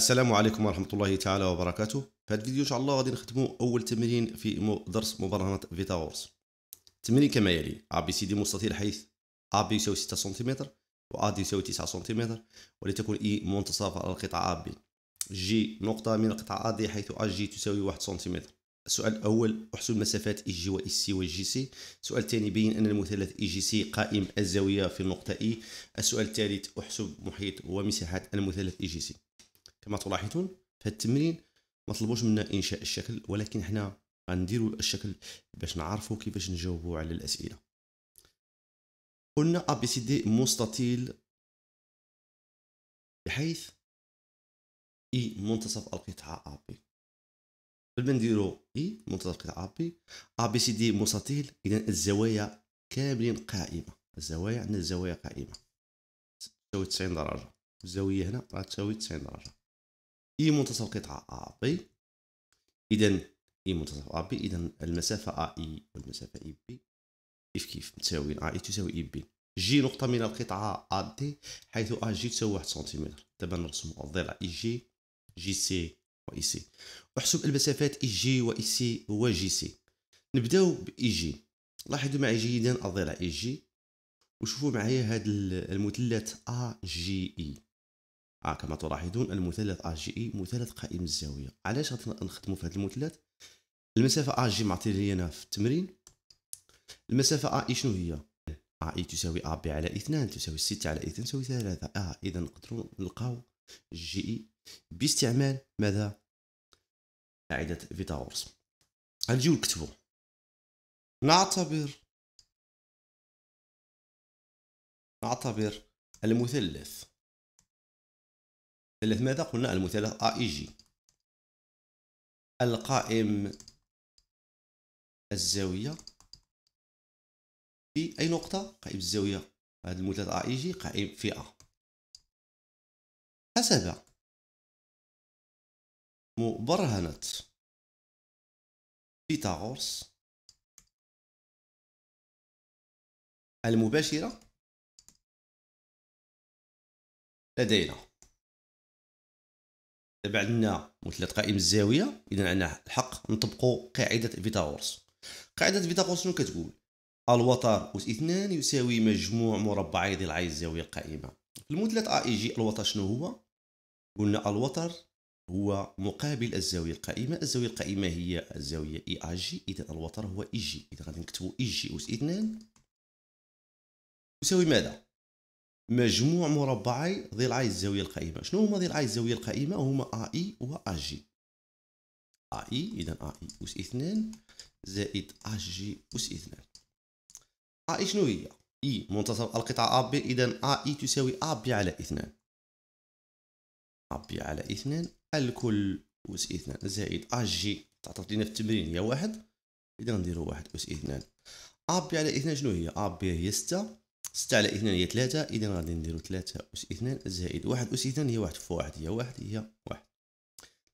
السلام عليكم ورحمة الله تعالى وبركاته في هذا الفيديو إن شاء الله غادي نخدمو أول تمرين في درس مبرهنه فيتاورس التمرين كما يلي أ بي سي دي مستطيل حيث أ بي يساوي 6 سنتيمتر و أ دي يساوي 9 سنتيمتر ولتكن إي e منتصف على القطعة أ بي جي نقطة من القطعة أ دي حيث أ جي تساوي 1 سنتيمتر السؤال الأول احسب مسافات إي جي وإي سي جي سي السؤال الثاني بين أن المثلث إي جي سي قائم الزاوية في النقطة إي e. السؤال الثالث احسب محيط ومساحة المثلث إي جي سي كما تلاحظون في هذا التمرين ما طلبوش منا انشاء الشكل ولكن حنا غنديروا الشكل باش نعرفوا كيفاش نجاوبوا على الاسئله قلنا ا بي سي دي مستطيل بحيث اي e منتصف القطعه ا بي قبل ما نديرو اي e منتصف القطعه ا بي ا بي سي دي مستطيل اذا الزوايا كاملين قائمه الزوايا عندنا الزوايا قائمه تساوي 90 درجه الزاويه هنا راه تساوي 90 درجه اي منتصف قطعه ا بي اذا اي منتصف ا بي اذا المسافه ا اي والمسافه اي بي كيف كيف متساويين ا اي تساوي اي بي جي نقطه من القطعه ا دي حيث ا جي تساوي 1 سنتيمتر دابا نرسم الضلع اي جي جي سي و اي سي احسب المسافات اي جي و اي سي و جي سي نبداو باي جي لاحظوا معي جيدا الضلع اي جي وشوفوا معايا هذا المثلث ا جي اي e. اه كما تلاحظون المثلث ا جي اي مثلث قائم الزاويه علاش غنخدموا في هذا المثلث المسافه ا جي معطي لي انا في التمرين المسافه ا اي e شنو هي ا اي e تساوي ا بي على اثنان تساوي 6 على اثنان تساوي 3 اه اذا نقدروا نلقاو جي اي e باستعمال ماذا قاعده فيتاغورس غنجيو نكتبو نعتبر نعتبر المثلث ثلاث ماذا قلنا المثلث اي جي e القائم الزاويه في اي نقطه قائم الزاويه هذا المثلث اي جي e قائم في ا حسب مبرهنه فيثاغورس المباشره لدينا دابا عندنا مثلث قائم الزاويه اذا عندنا الحق نطبقوا قاعده فيتاغورس قاعده فيتاغورس شنو كتقول الوتر اس اثنان يساوي مجموع مربعي ضلعي الزاويه القائمه في المثلث ا اي جي الوتر شنو هو قلنا الوتر هو مقابل الزاويه القائمه الزاويه القائمه هي الزاويه اي اي جي اذا الوتر هو اي جي اذا غادي نكتبوا اي جي اس اثنان يساوي ماذا مجموع مربعي ضلعي الزاويه القائمه شنو هما ضلعي الزاويه القائمه هما ا اي e و ا جي ا اي اذا ا اي اس 2 زائد ا جي اس 2 ا اي شنو هي اي e منتصف القطعه ا بي اذا ا اي تساوي ا بي على 2 ا بي على 2 الكل اس 2 زائد ا جي تعطات لينا في التمرين هي واحد اذا نديرو واحد اس 2 ا بي على 2 شنو هي ا بي هي 6 ستة على اثنان هي ثلاثة اذا غادي نديرو ثلاثة اس اثنان زائد واحد اس اثنان هي واحد في واحد هي واحد هي واحد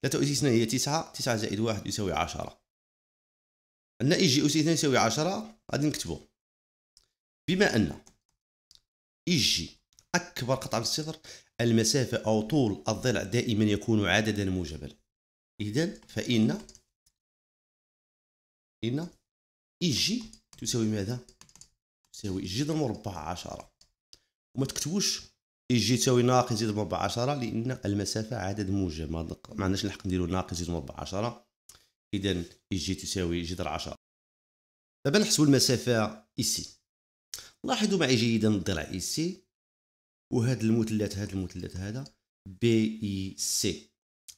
ثلاثة اس اثنان هي تسعة تسعة زائد واحد يساوي عشرة عندنا اي جي اس اثنان يساوي عشرة غادي نكتبو بما ان اي جي اكبر قطعة في الصفر المسافة او طول الضلع دائما يكون عددا موجبا اذا فان ان اي جي تساوي ماذا تساوي جي ضرب مربع 10 وما تكتبوش جي تساوي ناقص زائد مربع 10 لان المسافه عدد موجب ما, ما عندناش الحق نديرو ناقص زائد مربع 10 اذا جي تساوي ضرب 10 دابا نحسبوا المسافه اي سي لاحظوا معي جيدا الضلع اي سي وهاد المثلث هاد المثلث هذا بي اي سي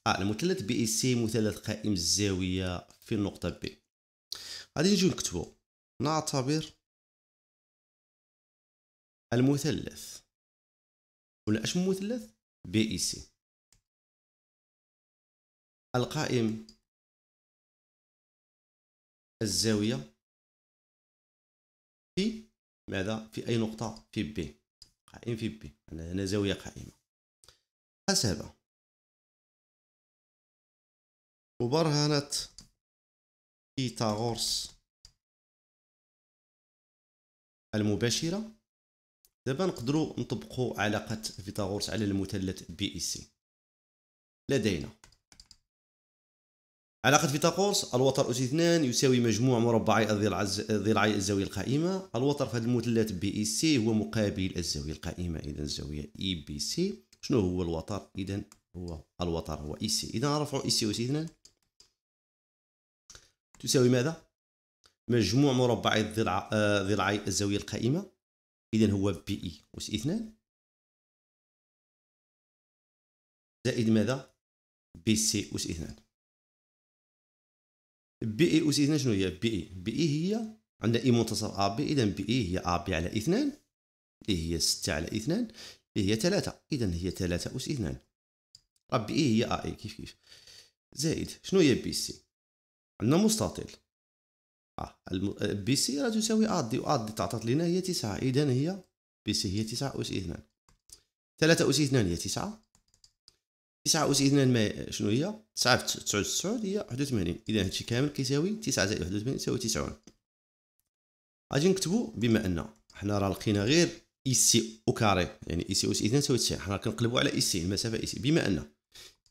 اه المثلث بي اي سي مثلث قائم الزاويه في النقطه بي غادي نجيو نكتبو نعتبر المثلث ولا اش مثلث بي اي سي القائم الزاويه في ماذا في اي نقطه في بي قائم في بي انا هنا زاويه قائمه حسب مبرهنه بيتاغورس المباشره دابا نقدروا نطبقوا علاقه فيثاغورس على المثلث بي اي سي لدينا علاقة فيثاغورس الوتر أس اثنان يساوي مجموع مربعي ضلعي الزاوية القائمة الوتر في هذا المثلث بي اي سي هو مقابل الزاوية القائمة إذا الزاوية اي بي سي شنو هو الوتر إذا هو الوتر هو e اي e سي إذا نرفعوا اي سي أس اثنان تساوي ماذا؟ مجموع مربعي آه، ضلعي الزاوية القائمة اذا هو بي اي اس اثنان زائد ماذا بي سي اس اثنان بي اي اس اثنان شنو هي بي اي بي اي هي عندنا اي e منتصف ا بي اذا بي اي هي ا بي على اثنان اي e هي ستة على اثنان اي e هي ثلاثة اذا هي ثلاثة اس اثنان بي اي هي ا اي كيف كيف زائد شنو هي بي سي عندنا مستطيل اه بي سي راه تساوي ا دي وا دي تعطات لينا هي 9 اذا هي بي سي هي 9 اس 2 3 اس 2 هي 9 9 اس 2 ما شنو هي 9 في 99 هي 81 اذا هادشي كامل كيساوي 9 زائد 81 يساوي 90 غادي نكتبو بما ان حنا راه لقينا غير اي سي او كاري يعني اي سي اس 2 تساوي تسعين حنا كنقلبو على اي سي المسافه اي سي بما ان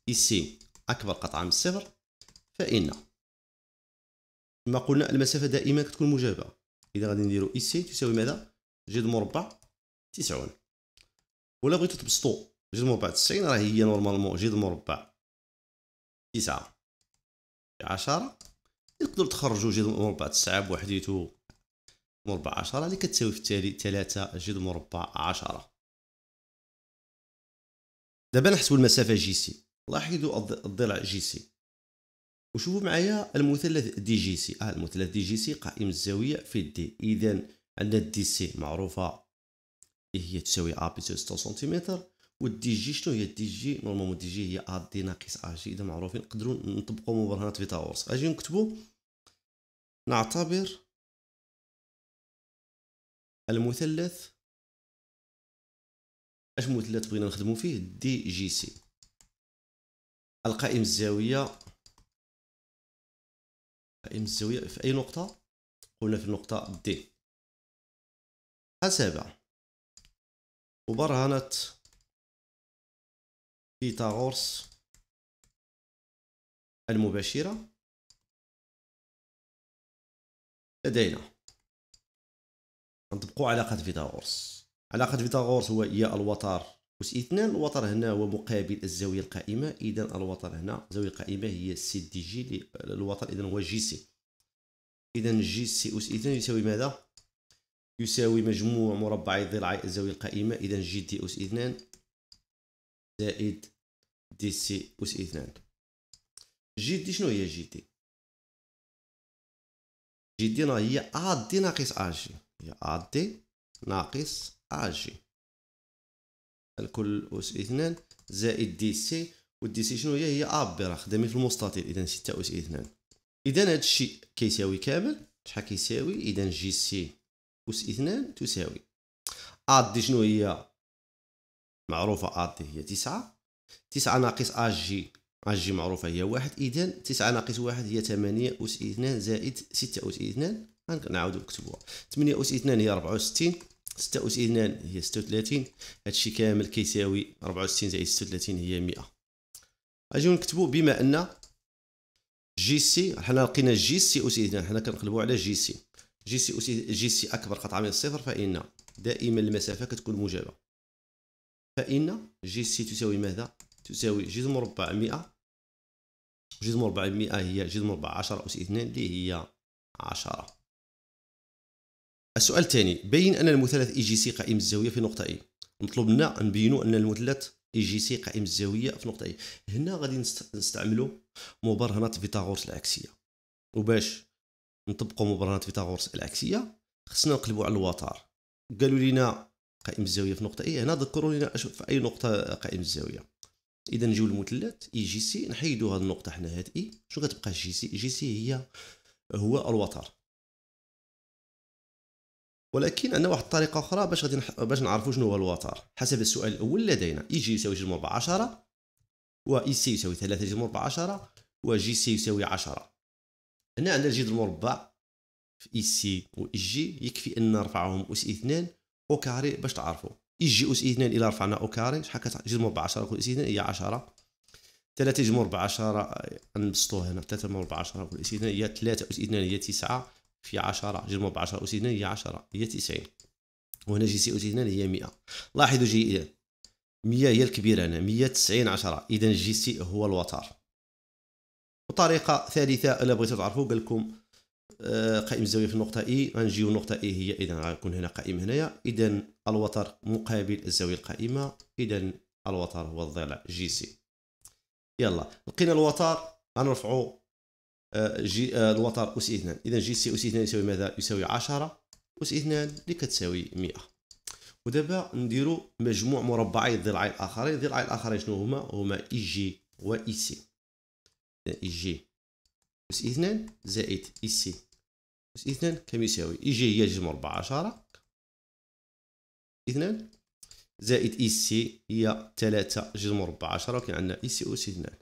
اي سي اكبر قطعه من الصفر فان كما قلنا المسافة دائما كتكون موجبة إذا غادي نديرو إي سي تساوي ماذا جد مربع تسعون ولا بغيتو تبسطو جد مربع تسعين راه هي نورمالمون جد مربع تسعة عشرة تقدر تخرجو جد مربع تسعة بوحديتو مربع عشرة اللي كتساوي في التالي تلاتة جد مربع عشرة دابا نحسبو المسافة جي سي لاحظوا الضلع جي سي وشوفوا معايا المثلث دي جي سي اه المثلث دي جي سي قائم الزاويه في الدي اذا عندنا دي سي معروفه إيه هي تساوي ا بي 6 سنتيمتر والدي جي شنو هي الدي جي نورمالمون دي جي هي ا دي ناقص ا جي اذا معروفين نقدروا نطبقوا مبرهنات فيثاغورس اجي نكتبوا نعتبر المثلث اش مثلث بغينا نخدموا فيه دي جي سي القائم الزاويه قائمة الزاوية في أي نقطة قلنا في النقطة دي حسب مبرهنة بيتاغورس المباشرة لدينا نطبقوا علاقة فيثاغورس علاقة فيثاغورس هو هي الوتر أس اثنان الوتر هنا هو مقابل الزاوية القائمة إذا الوتر هنا الزاوية القائمة هي سي دي جي الوتر إذا هو جي سي إذا جي سي أس اثنان يساوي ماذا؟ يساوي مجموع مربعي ضلعي الزاوية القائمة إذا جي دي أس اثنان زائد دي سي أس اثنان جي دي شنو هي جي دي؟ جي دي هي أ دي ناقص أ جي هي أ دي ناقص أ جي الكل أس اثنان زائد دي سي والدي سي شنو هي هي أبيرا خدامي في المستطيل إذا ستة أس اثنان إذا هذا الشيء كيساوي كامل شحال كيساوي إذا جي سي أس اثنان تساوي ا دي شنو هي معروفة ا دي هي تسعة تسعة ناقص ا جي ا جي معروفة هي واحد إذا تسعة ناقص واحد هي ثمانية أس اثنان زائد ستة أس اثنان نعاودو نكتبوها ثمانية أس اثنان هي ربعة وستين ستة أوس اثنان هي ستة وثلاثين هادشي كامل كيساوي ربعة وستين زائد ستة وثلاثين هي مئة أجيو نكتبو بما أن جي سي حنا لقينا جي سي أوس اثنان حنا كنقلبو على جي سي جي سي أس جي سي أكبر قطعة من الصفر فإن دائما المسافة كتكون موجبة فإن جي سي تساوي ماذا؟ تساوي جذر مربع مئة جذر مربع مئة هي جذر مربع عشرة أوس اثنان اللي هي عشرة السؤال الثاني بين ان المثلث اي جي سي قائم الزاويه في نقطه اي مطلوب منا نبينوا ان المثلث اي جي سي قائم الزاويه في نقطه اي هنا غادي نستعملوا مبرهنات فيثاغورس العكسيه وباش نطبقوا مبرهنات فيثاغورس العكسيه خصنا نقلبوا على الوتر قالوا لنا قائم الزاويه في نقطه اي هنا ذكروا لنا في اي نقطه قائم الزاويه اذا نجيو للمثلث اي جي سي نحيدوا هذه النقطه حنا هذه اي شنو كتبقى جي سي جي سي هي هو الوتر ولكن عندنا واحد الطريقه اخرى باش غادي نح... باش نعرفوا شنو هو الوتر حسب السؤال الاول لدينا e اي جي e يساوي جذر مربع 10 و اي سي يساوي 3 جذر مربع 10 و جي سي يساوي 10 هنا عندنا الجذر المربع في اي e سي و اي جي يكفي ان نرفعهم اس 2 او كاري باش تعرفوا اي جي اس 2 الى رفعنا او كاري شحال كتجذر مربع 10 كل اس 2 هي 10 3 جذر مربع 10 نبسطوه هنا 3 مربع 10 كل اس 2 هي 3 اس 2 هي 9 في 10 جرموا ب 10 2 هي 10 هي 90 وهنا جي سي 2 هي 100 لاحظوا جي 100 هي الكبيرة هنا 190 10 إذا جي سي هو الوتر وطريقة ثالثة إلا بغيتوا تعرفوا قال لكم آه، قائمة الزاوية في النقطة إي غنجيو النقطة إي هي إذا غيكون هنا قائم هنايا إذا الوتر مقابل الزاوية القائمة إذا الوتر هو الضلع جي سي يلا لقينا الوتر غنرفعوا آه، جي آه، الوتر أس 2 إذا جي سي أس 2 يساوي ماذا؟ يساوي 10 أس 2 اللي كتساوي 100 ودابا نديرو مجموع مربعي الضلعين الآخرين الضلعين الآخرين شنو هما؟ هما إي جي و إي سي إي جي أس 2 زائد إي سي أس 2 كم يساوي؟ إي جي هي جي مربع 10 2 زائد إي سي هي 3 جذر مربع 10 وكاين عندنا إي سي أس 2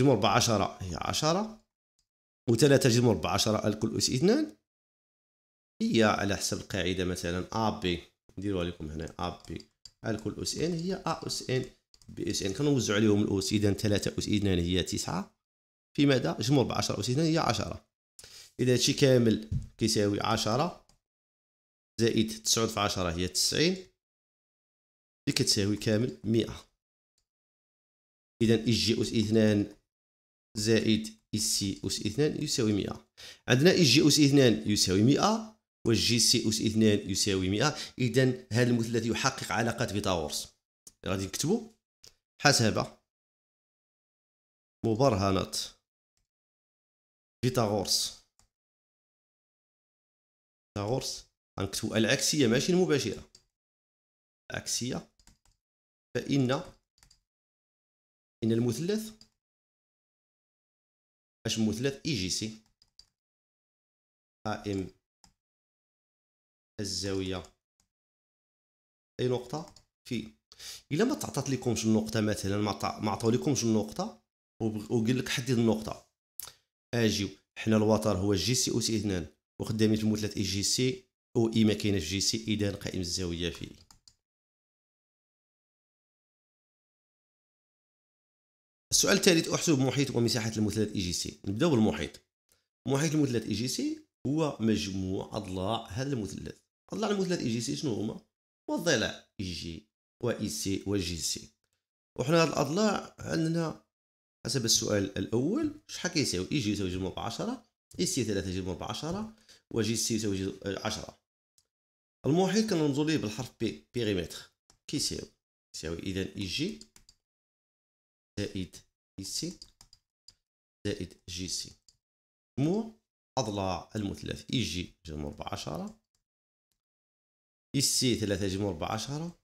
جذور بعشرة هي عشرة وثلاثة جذور بعشرة الكل أس اثنان هي على حسب القاعدة مثلا أ بي نديروها لكم هنا أ بي الكل أس ان هي أ أس ان ب اس ان كنوزعوا عليهم الأس إذا ثلاثة أس اثنان هي تسعة في ماذا جمهور بعشرة أس اثنان هي عشرة إذا هادشي كامل كيساوي عشرة زائد تسعود في عشرة هي تسعين اللي كتساوي كامل مئة إذا إج أس اثنان زائد سي أس اثنان يساوي مئة عندنا إس جي أس اثنان يساوي مئة وجي سي أس اثنان يساوي مئة إذا هذا المثلث يحقق علاقة بيتاغورس غادي نكتبو حسب مبرهنة بيتاغورس بيتاغورس غنكتبو العكسية ماشي المباشرة عكسية فإن إن المثلث اش مثلث اي جي سي قائم الزاويه اي نقطه في الا ما تعطات لكمش النقطه مثلا ما عطاو لكمش النقطه وقال لك حدد النقطه اجيو حنا الوتر هو جي سي او سي اثنان وخدامين في المثلث اي e جي سي او اي e ما كاينش جي سي اذا قائم الزاويه في السؤال الثالث احسب محيط ومساحه المثلث اي جي سي نبداو بالمحيط محيط المثلث اي جي سي هو مجموع اضلاع هذا المثلث اضلاع المثلث اي جي سي شنو هما هو الضلع اي جي واي سي وجي سي وحنا هاد الاضلاع عندنا حسب السؤال الاول شحال كيساوي اي جي يساوي جمع مربع 10 اي سي 3 جمع مربع و وجي سي يساوي 10 المحيط كننظر ليه بالحرف بي بيريمتر كيساوي يساوي اذا اي جي زائد سي زائد جي سي مجموع أضلاع المثلث إي جي جمع مربع عشرة إي سي ثلاثة جمع مربع عشرة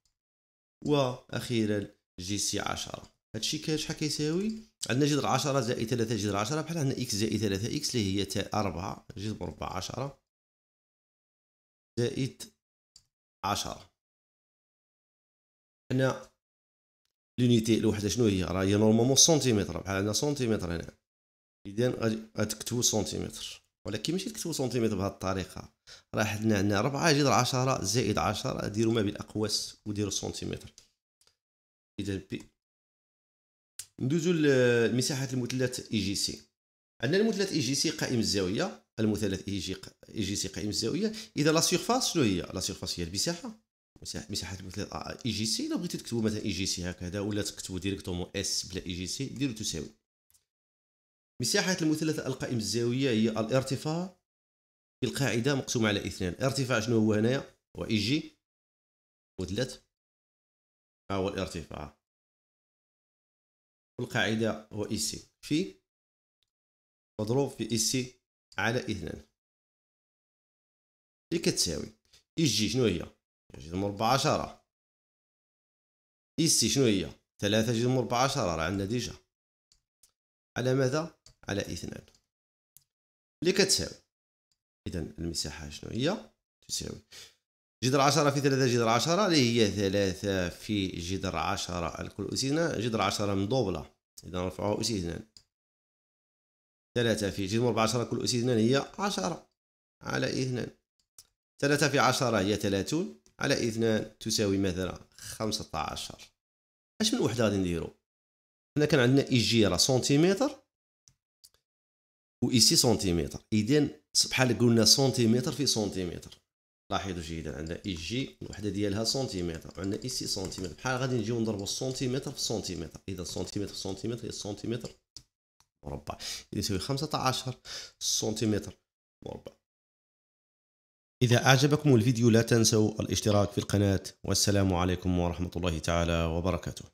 وأخيرا جي سي عشرة هادشي كاين شحال كيساوي عندنا جذر عشرة زائد ثلاثة جذر عشرة بحال عندنا إكس زائد ثلاثة إكس اللي هي تاء أربعة جذر مربع عشرة زائد عشرة هنا لونيتي الوحده شنو هي راه هي نورمالمون سنتيمتر بحال عندنا سنتيمتر هنا اذا تكتبو سنتيمتر ولكن ماشي تكتبو سنتيمتر بهذه الطريقه راه حنا عندنا 4 جذر 10 زائد 10 ديروا ما بين الاقواس وديروا سنتيمتر اذا بي ندوزو لمساحه المثلث اي جي سي عندنا المثلث اي جي سي قائم الزاويه المثلث اي جي اي جي سي قائم الزاويه اذا لا سيرفاس شنو هي لا سيرفاس هي المساحه مساحات مثل آه، اي جي سي الا بغيتو تكتبوا مثلا اي جي سي هكذا ولا تكتبوا ديريكتومون اس بلا اي جي سي ديروا تساوي مساحة المثلث القائم الزاوية هي الارتفاع بالقاعدة مقسومة على اثنان ارتفاع شنو هو هنايا هو اي جي مثلث هو الارتفاع والقاعدة هو اي سي في مضروب في اي سي على اثنان اللي كتساوي اي جي شنو هي جذر مربع عشرة إيسي شنو هي ثلاثة جذر مربع عشرة راه عندنا ديجا على ماذا على اثنان اللي كتساوي إذا المساحة شنو هي تساوي جذر عشرة في ثلاثة جذر عشرة اللي هي ثلاثة في جذر عشرة الكل أس اثنان جذر عشرة مضوبلة إذا نرفعوها أس اثنان ثلاثة في جذر مربع عشرة كل أس اثنان هي عشرة على اثنان ثلاثة في عشرة هي ثلاثون على اثنان تساوي مثلا 15 اش من وحده غادي نديرو هنا كان عندنا اي جي راه سنتيمتر و ايسي سنتيمتر اذا بحال قلنا سنتيمتر في سنتيمتر لاحظوا جيدا عندنا اي جي الوحده ديالها سنتيمتر وعندنا اي سي سنتيمتر بحال غادي نجيو نضربوا سنتيمتر في سنتيمتر اذا سنتيمتر في سنتيمتر هي سنتيمتر مربع يساوي 15 سنتيمتر مربع إذا أعجبكم الفيديو لا تنسوا الاشتراك في القناة والسلام عليكم ورحمة الله تعالى وبركاته